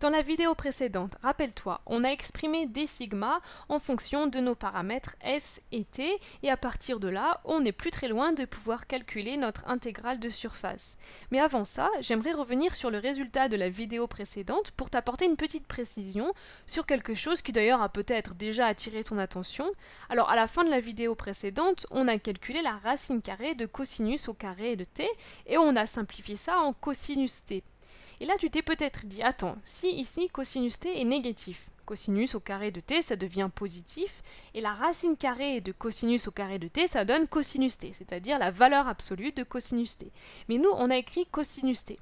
Dans la vidéo précédente, rappelle-toi, on a exprimé des sigma en fonction de nos paramètres S et T, et à partir de là, on n'est plus très loin de pouvoir calculer notre intégrale de surface. Mais avant ça, j'aimerais revenir sur le résultat de la vidéo précédente pour t'apporter une petite précision sur quelque chose qui d'ailleurs a peut-être déjà attiré ton attention. Alors à la fin de la vidéo précédente, on a calculé la racine carrée de cosinus au carré de t, et on a simplifié ça en cosinus t. Et là, tu t'es peut-être dit, attends, si ici cosinus t est négatif, cosinus au carré de t, ça devient positif, et la racine carrée de cosinus au carré de t, ça donne cosinus t, c'est-à-dire la valeur absolue de cosinus t. Mais nous, on a écrit cosinus t.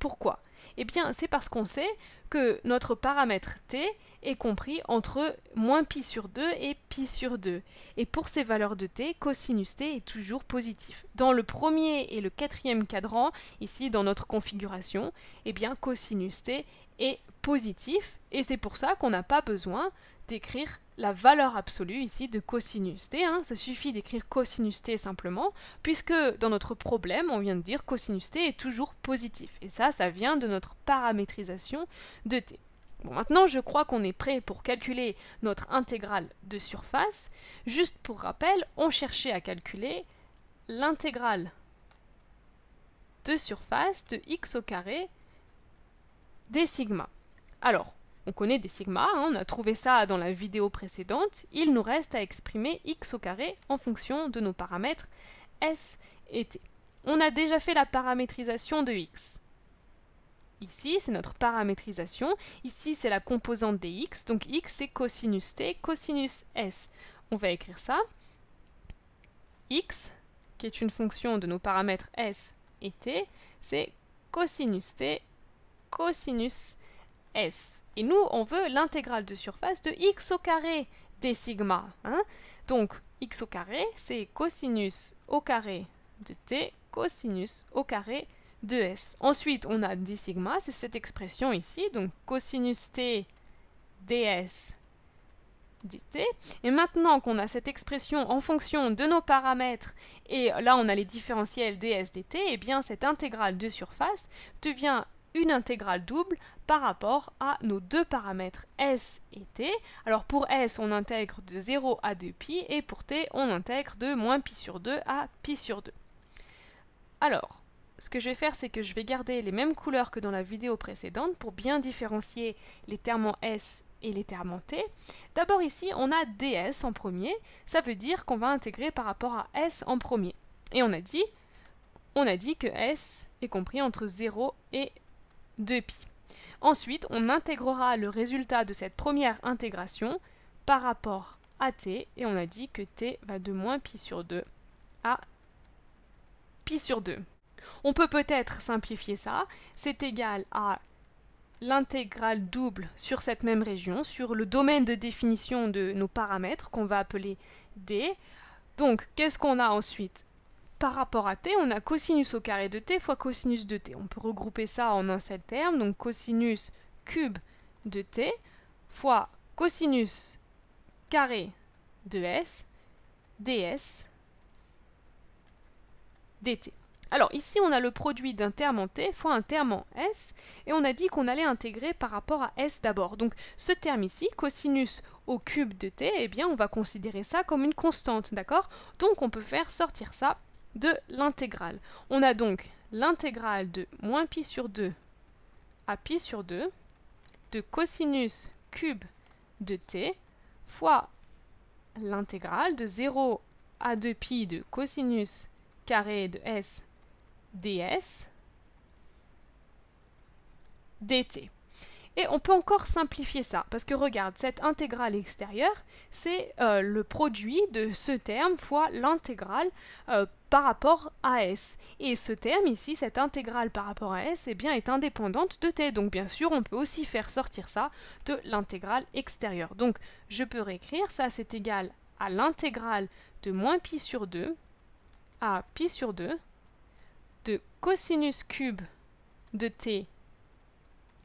Pourquoi Eh bien, c'est parce qu'on sait que notre paramètre t est compris entre moins pi sur 2 et pi sur 2. Et pour ces valeurs de t, cosinus t est toujours positif. Dans le premier et le quatrième cadran, ici dans notre configuration, eh bien cosinus t est positif, et c'est pour ça qu'on n'a pas besoin d'écrire la valeur absolue ici de cosinus t. Hein. Ça suffit d'écrire cosinus t simplement, puisque dans notre problème, on vient de dire cosinus t est toujours positif. Et ça, ça vient de notre paramétrisation de t. Bon, maintenant, je crois qu'on est prêt pour calculer notre intégrale de surface. Juste pour rappel, on cherchait à calculer l'intégrale de surface de x au carré des sigma. Alors, on connaît des sigmas, hein, on a trouvé ça dans la vidéo précédente, il nous reste à exprimer x au carré en fonction de nos paramètres s et t. On a déjà fait la paramétrisation de x. Ici, c'est notre paramétrisation. Ici, c'est la composante dx, x. Donc x, c'est cosinus t, cosinus s. On va écrire ça. x, qui est une fonction de nos paramètres s et t, c'est cosinus t, cosinus s et nous, on veut l'intégrale de surface de x au carré des sigma. Hein. Donc, x au carré, c'est cosinus au carré de t, cosinus au carré de s. Ensuite, on a d sigma, c'est cette expression ici, donc cosinus t ds dt. Et maintenant qu'on a cette expression en fonction de nos paramètres, et là on a les différentiels ds dt, et eh bien cette intégrale de surface devient une intégrale double par rapport à nos deux paramètres s et t. Alors pour s, on intègre de 0 à 2 pi et pour t, on intègre de moins pi sur 2 à pi sur 2. Alors, ce que je vais faire, c'est que je vais garder les mêmes couleurs que dans la vidéo précédente pour bien différencier les termes en s et les termes en t. D'abord ici, on a ds en premier, ça veut dire qu'on va intégrer par rapport à s en premier. Et on a dit, on a dit que s est compris entre 0 et 2π. Ensuite, on intégrera le résultat de cette première intégration par rapport à t, et on a dit que t va de moins pi sur 2 à pi sur 2. On peut peut-être simplifier ça, c'est égal à l'intégrale double sur cette même région, sur le domaine de définition de nos paramètres qu'on va appeler D. Donc, qu'est-ce qu'on a ensuite par rapport à t, on a cosinus au carré de t fois cosinus de t. On peut regrouper ça en un seul terme, donc cosinus cube de t fois cosinus carré de s ds dt. Alors ici, on a le produit d'un terme en t fois un terme en s, et on a dit qu'on allait intégrer par rapport à s d'abord. Donc ce terme ici, cosinus au cube de t, eh bien on va considérer ça comme une constante, d'accord Donc on peut faire sortir ça de l'intégrale. On a donc l'intégrale de moins pi sur 2 à pi sur 2 de cosinus cube de t fois l'intégrale de 0 à 2pi de cosinus carré de s ds dt. Et on peut encore simplifier ça, parce que regarde, cette intégrale extérieure, c'est euh, le produit de ce terme fois l'intégrale euh, par rapport à S. Et ce terme ici, cette intégrale par rapport à S, eh bien, est indépendante de T. Donc bien sûr, on peut aussi faire sortir ça de l'intégrale extérieure. Donc je peux réécrire ça, c'est égal à l'intégrale de moins pi sur 2 à pi sur 2 de cosinus cube de t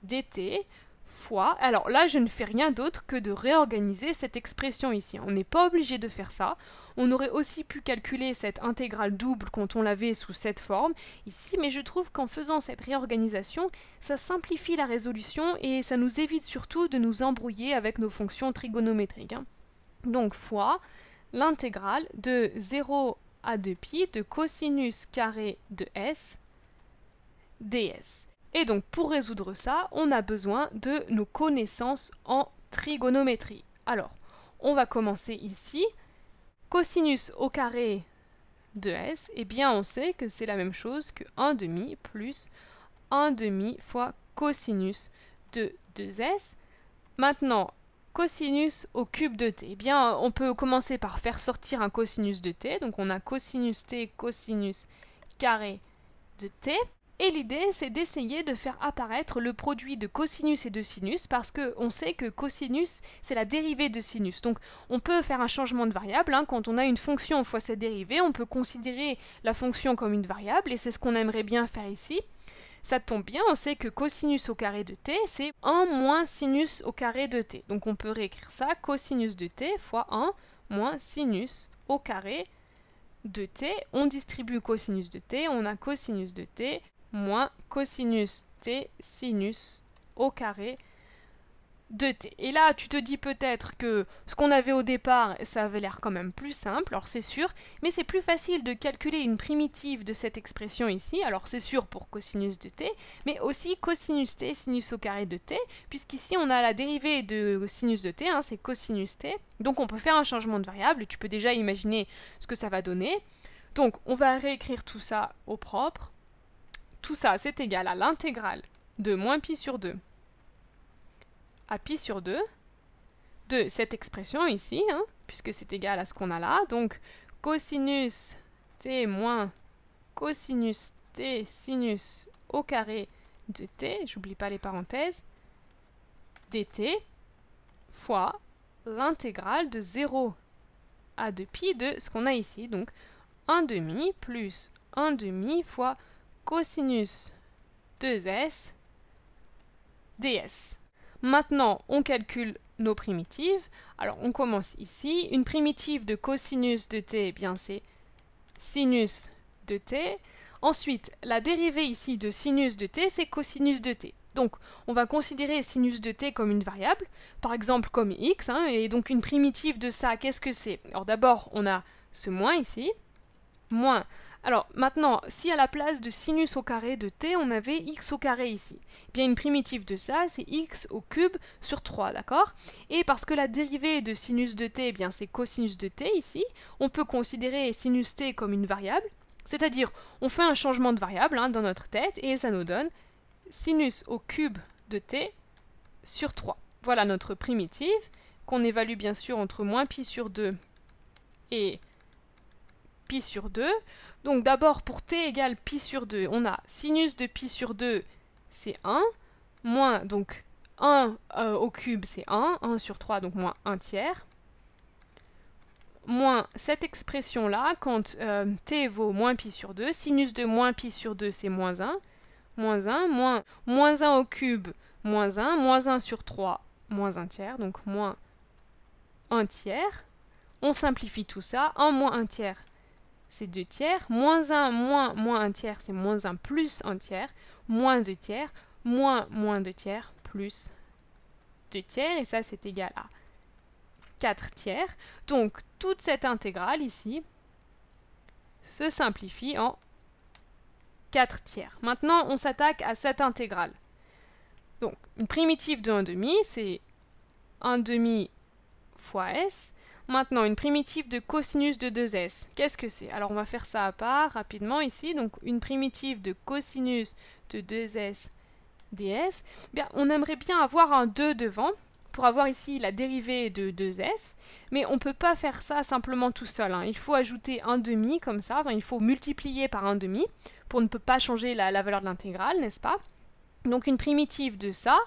dt fois. Alors là, je ne fais rien d'autre que de réorganiser cette expression ici. On n'est pas obligé de faire ça. On aurait aussi pu calculer cette intégrale double quand on l'avait sous cette forme ici, mais je trouve qu'en faisant cette réorganisation, ça simplifie la résolution et ça nous évite surtout de nous embrouiller avec nos fonctions trigonométriques. Hein. Donc fois l'intégrale de 0 à 2 pi de cosinus carré de s ds. Et donc pour résoudre ça, on a besoin de nos connaissances en trigonométrie. Alors, on va commencer ici. Cosinus au carré de S, eh bien on sait que c'est la même chose que 1 demi plus 1 demi fois cosinus de 2S. Maintenant, cosinus au cube de t. Eh bien, on peut commencer par faire sortir un cosinus de t. Donc on a cosinus t, cosinus carré de t. Et l'idée, c'est d'essayer de faire apparaître le produit de cosinus et de sinus parce qu'on sait que cosinus, c'est la dérivée de sinus. Donc on peut faire un changement de variable. Hein. Quand on a une fonction fois sa dérivée, on peut considérer la fonction comme une variable et c'est ce qu'on aimerait bien faire ici. Ça tombe bien, on sait que cosinus au carré de t, c'est 1 moins sinus au carré de t. Donc on peut réécrire ça, cosinus de t fois 1 moins sinus au carré de t. On distribue cosinus de t, on a cosinus de t moins cosinus t sinus au carré de t. Et là, tu te dis peut-être que ce qu'on avait au départ, ça avait l'air quand même plus simple, alors c'est sûr, mais c'est plus facile de calculer une primitive de cette expression ici, alors c'est sûr pour cosinus de t, mais aussi cosinus t sinus au carré de t, puisqu'ici on a la dérivée de sinus de t, hein, c'est cosinus t, donc on peut faire un changement de variable, tu peux déjà imaginer ce que ça va donner. Donc on va réécrire tout ça au propre, tout ça, c'est égal à l'intégrale de moins pi sur 2 à pi sur 2 de cette expression ici, hein, puisque c'est égal à ce qu'on a là. Donc, cosinus t moins cosinus t sinus au carré de t, j'oublie pas les parenthèses, dt fois l'intégrale de 0 à 2pi de ce qu'on a ici. Donc, 1 demi plus 1 demi fois cosinus 2s ds. Maintenant, on calcule nos primitives. Alors, on commence ici. Une primitive de cosinus de t, eh bien c'est sinus de t. Ensuite, la dérivée ici de sinus de t, c'est cosinus de t. Donc, on va considérer sinus de t comme une variable, par exemple comme x, hein, et donc une primitive de ça, qu'est-ce que c'est Alors d'abord, on a ce moins ici, moins. Alors maintenant, si à la place de sinus au carré de t, on avait x au carré ici, eh bien une primitive de ça, c'est x au cube sur 3, d'accord Et parce que la dérivée de sinus de t, eh bien c'est cosinus de t ici, on peut considérer sinus t comme une variable, c'est-à-dire on fait un changement de variable hein, dans notre tête et ça nous donne sinus au cube de t sur 3. Voilà notre primitive qu'on évalue bien sûr entre moins pi sur 2 et pi sur 2. Donc d'abord, pour t égale pi sur 2, on a sinus de pi sur 2, c'est 1, moins, donc 1 euh, au cube, c'est 1, 1 sur 3, donc moins 1 tiers, moins cette expression-là, quand euh, t vaut moins pi sur 2, sinus de moins pi sur 2, c'est moins 1, moins 1, moins 1 au cube, moins 1, moins 1 sur 3, moins 1 tiers, donc moins 1 tiers. On simplifie tout ça, 1 moins 1 tiers, c'est 2 tiers. Moins 1, moins, moins 1 tiers, c'est moins 1 plus 1 tiers. Moins 2 tiers, moins, moins 2 tiers, plus 2 tiers. Et ça, c'est égal à 4 tiers. Donc, toute cette intégrale ici se simplifie en 4 tiers. Maintenant, on s'attaque à cette intégrale. Donc, une primitive de 1 demi, c'est 1 demi fois s. Maintenant, une primitive de cosinus de 2s. Qu'est-ce que c'est Alors, on va faire ça à part rapidement ici. Donc, une primitive de cosinus de 2s ds. Bien, on aimerait bien avoir un 2 devant pour avoir ici la dérivée de 2s, mais on ne peut pas faire ça simplement tout seul. Hein. Il faut ajouter un demi comme ça, il faut multiplier par un demi pour ne pas changer la, valeur de l'intégrale, n'est-ce pas Donc une primitive de ça,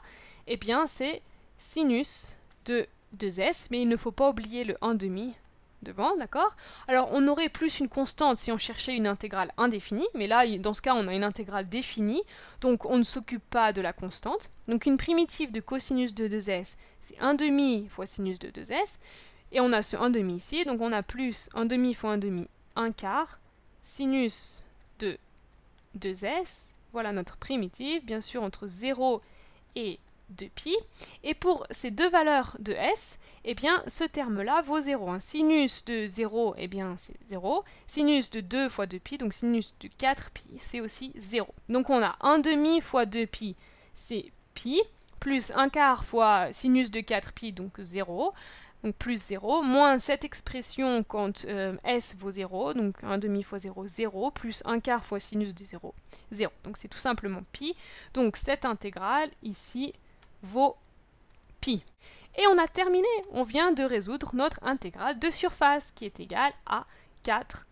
eh bien c'est sinus de 2s, mais il ne faut pas oublier le 1 demi devant, d'accord Alors on aurait plus une constante si on cherchait une intégrale indéfinie, mais là dans ce cas on a une intégrale définie, donc on ne s'occupe pas de la constante. Donc une primitive de cosinus de 2s, c'est 1 demi fois sinus de 2s, et on a ce 1 demi ici, donc on a plus 1 demi fois 1 demi, 1 quart, sinus de 2s, voilà notre primitive, bien sûr entre 0 et de pi. Et pour ces deux valeurs de S, et eh bien, ce terme-là vaut 0. Hein. Sinus de 0, et eh bien, c'est 0. Sinus de 2 fois 2pi, donc sinus de 4pi, c'est aussi 0. Donc on a 1 demi fois 2pi, c'est pi, plus 1 quart fois sinus de 4pi, donc 0. Donc plus 0, moins cette expression quand euh, s vaut 0, donc 1 demi fois 0, 0, plus 1 quart fois sinus de 0, 0. Donc c'est tout simplement pi. Donc cette intégrale ici, vaut pi. Et on a terminé, on vient de résoudre notre intégrale de surface qui est égale à 4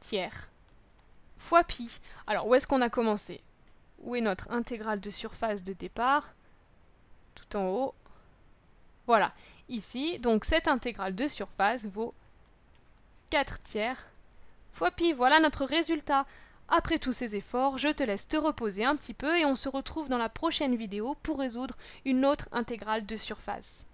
tiers fois pi. Alors où est-ce qu'on a commencé Où est notre intégrale de surface de départ Tout en haut. Voilà, ici, donc cette intégrale de surface vaut 4 tiers fois pi. Voilà notre résultat. Après tous ces efforts, je te laisse te reposer un petit peu et on se retrouve dans la prochaine vidéo pour résoudre une autre intégrale de surface.